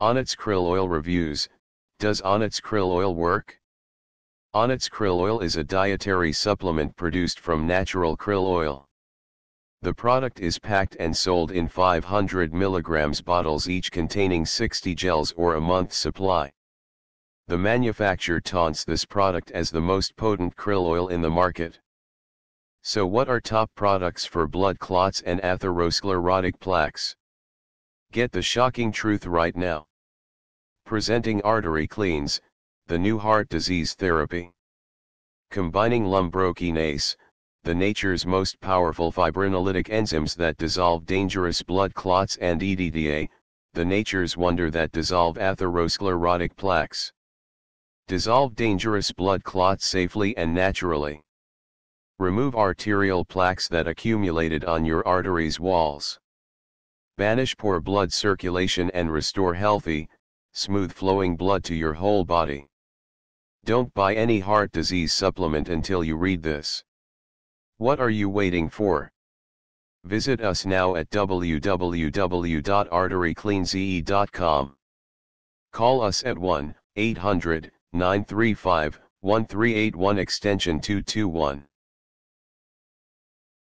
Onnit's krill oil reviews, does Onnit's krill oil work? Onnit's krill oil is a dietary supplement produced from natural krill oil. The product is packed and sold in 500 mg bottles each containing 60 gels or a month's supply. The manufacturer taunts this product as the most potent krill oil in the market. So what are top products for blood clots and atherosclerotic plaques? Get the shocking truth right now. Presenting artery cleans, the new heart disease therapy. Combining lumbrokinase, the nature's most powerful fibrinolytic enzymes that dissolve dangerous blood clots and EDTA, the nature's wonder that dissolve atherosclerotic plaques. Dissolve dangerous blood clots safely and naturally. Remove arterial plaques that accumulated on your arteries' walls. Banish poor blood circulation and restore healthy, smooth flowing blood to your whole body. Don't buy any heart disease supplement until you read this. What are you waiting for? Visit us now at www.arterycleanze.com. Call us at 1 800 935 1381 extension 221.